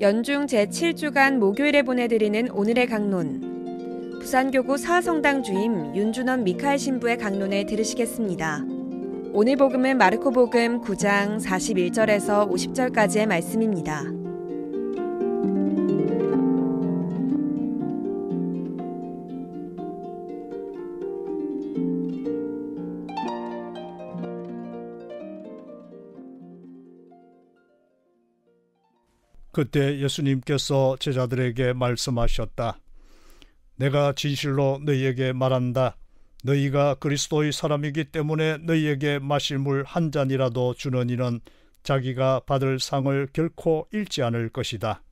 연중 제7주간 목요일에 보내드리는 오늘의 강론. 부산교구 사성당 주임 윤준원 미카엘 신부의 강론을 들으시겠습니다. 오늘 복음은 마르코 복음 9장 41절에서 50절까지의 말씀입니다. 그때 예수님께서 제자들에게 말씀하셨다. 내가 진실로 너희에게 말한다. 너희가 그리스도의 사람이기 때문에 너희에게 마실 물 한 잔이라도 주는 이는 자기가 받을 상을 결코 잃지 않을 것이다.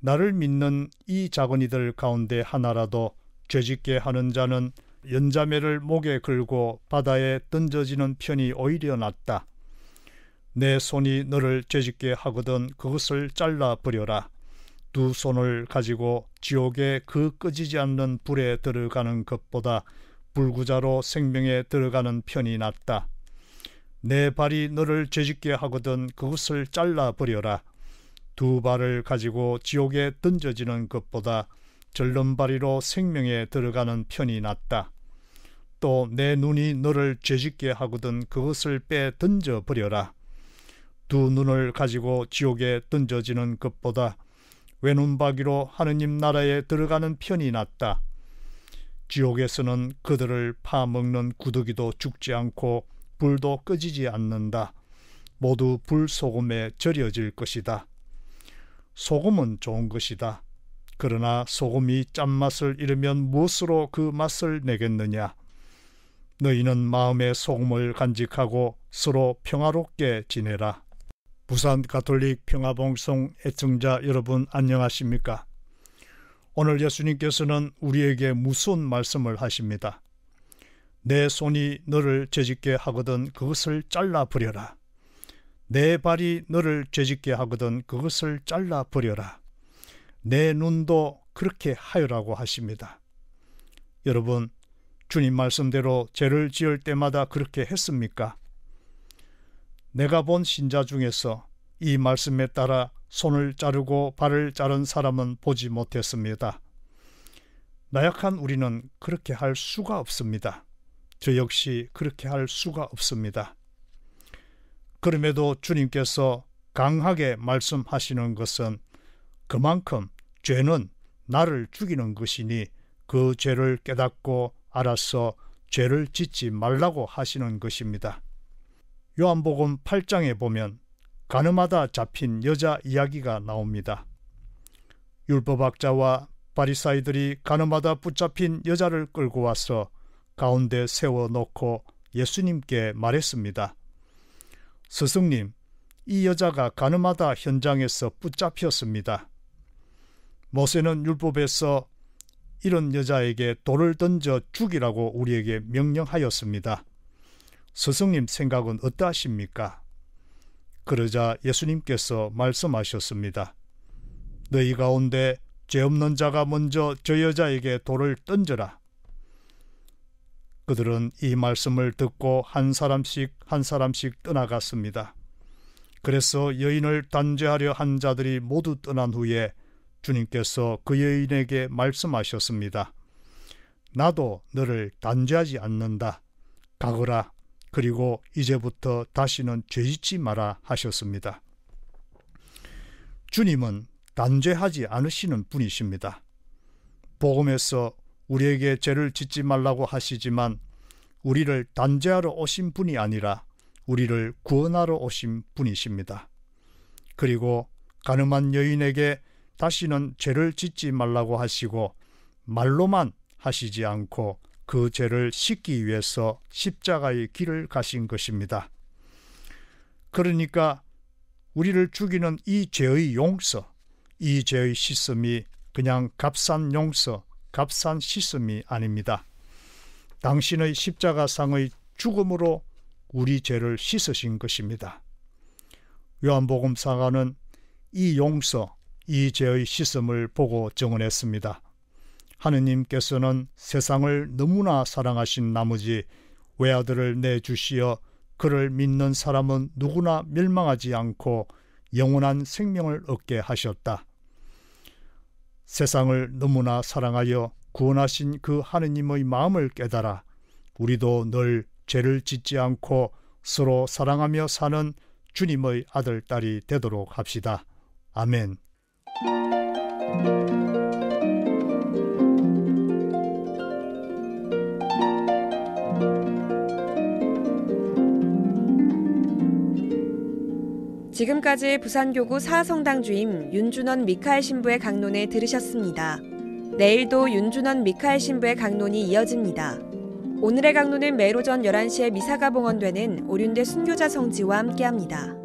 나를 믿는 이 작은 이들 가운데 하나라도 죄짓게 하는 자는 연자매를 목에 걸고 바다에 던져지는 편이 오히려 낫다. 내 손이 너를 죄짓게 하거든 그것을 잘라 버려라. 두 손을 가지고 지옥의 그꺼지지 않는 불에 들어가는 것보다 불구자로 생명에 들어가는 편이 낫다. 내 발이 너를 죄짓게 하거든 그것을 잘라 버려라. 두 발을 가지고 지옥에 던져지는 것보다 절름발이로 생명에 들어가는 편이 낫다. 또 내 눈이 너를 죄짓게 하거든 그것을 빼 던져 버려라. 두 눈을 가지고 지옥에 던져지는 것보다 외눈박이로 하느님 나라에 들어가는 편이 낫다. 지옥에서는 그들을 파먹는 구더기도 죽지 않고 불도 꺼지지 않는다. 모두 불소금에 절여질 것이다. 소금은 좋은 것이다. 그러나 소금이 짠맛을 잃으면 무엇으로 그 맛을 내겠느냐? 너희는 마음에 소금을 간직하고 서로 평화롭게 지내라. 부산 가톨릭 평화봉송 애청자 여러분 안녕하십니까? 오늘 예수님께서는 우리에게 무슨 말씀을 하십니다. 내 손이 너를 죄짓게 하거든 그것을 잘라 버려라. 내 발이 너를 죄짓게 하거든 그것을 잘라 버려라. 내 눈도 그렇게 하여라고 하십니다. 여러분, 주님 말씀대로 죄를 지을 때마다 그렇게 했습니까? 내가 본 신자 중에서 이 말씀에 따라 손을 자르고 발을 자른 사람은 보지 못했습니다. 나약한 우리는 그렇게 할 수가 없습니다. 저 역시 그렇게 할 수가 없습니다. 그럼에도 주님께서 강하게 말씀하시는 것은 그만큼 죄는 나를 죽이는 것이니 그 죄를 깨닫고 알아서 죄를 짓지 말라고 하시는 것입니다. 요한복음 8장에 보면 가늠하다 잡힌 여자 이야기가 나옵니다. 율법학자와 바리사이들이 가늠하다 붙잡힌 여자를 끌고 와서 가운데 세워놓고 예수님께 말했습니다. 스승님, 이 여자가 가늠하다 현장에서 붙잡혔습니다. 모세는 율법에서 이런 여자에게 돌을 던져 죽이라고 우리에게 명령하였습니다. 스승님 생각은 어떠하십니까? 그러자 예수님께서 말씀하셨습니다. 너희 가운데 죄 없는 자가 먼저 저 여자에게 돌을 던져라. 그들은 이 말씀을 듣고 한 사람씩 한 사람씩 떠나갔습니다. 그래서 여인을 단죄하려 한 자들이 모두 떠난 후에 주님께서 그 여인에게 말씀하셨습니다. 나도 너를 단죄하지 않는다. 가거라. 그리고 이제부터 다시는 죄짓지 마라 하셨습니다. 주님은 단죄하지 않으시는 분이십니다. 복음에서 우리에게 죄를 짓지 말라고 하시지만 우리를 단죄하러 오신 분이 아니라 우리를 구원하러 오신 분이십니다. 그리고 가늠한 여인에게 다시는 죄를 짓지 말라고 하시고 말로만 하시지 않고 그 죄를 씻기 위해서 십자가의 길을 가신 것입니다. 그러니까 우리를 죽이는 이 죄의 용서, 이 죄의 씻음이 그냥 값싼 용서, 값싼 씻음이 아닙니다. 당신의 십자가상의 죽음으로 우리 죄를 씻으신 것입니다. 요한복음 사가는 이 용서, 이 죄의 씻음을 보고 증언했습니다. 하느님께서는 세상을 너무나 사랑하신 나머지 외아들을 내주시어 그를 믿는 사람은 누구나 멸망하지 않고 영원한 생명을 얻게 하셨다. 세상을 너무나 사랑하여 구원하신 그 하느님의 마음을 깨달아 우리도 늘 죄를 짓지 않고 서로 사랑하며 사는 주님의 아들, 딸이 되도록 합시다. 아멘. 지금까지 부산교구 사성당 주임 윤준원 미카엘 신부의 강론을 들으셨습니다. 내일도 윤준원 미카엘 신부의 강론이 이어집니다. 오늘의 강론은 매일 전 11시에 미사가 봉헌되는 오륜대 순교자 성지와 함께합니다.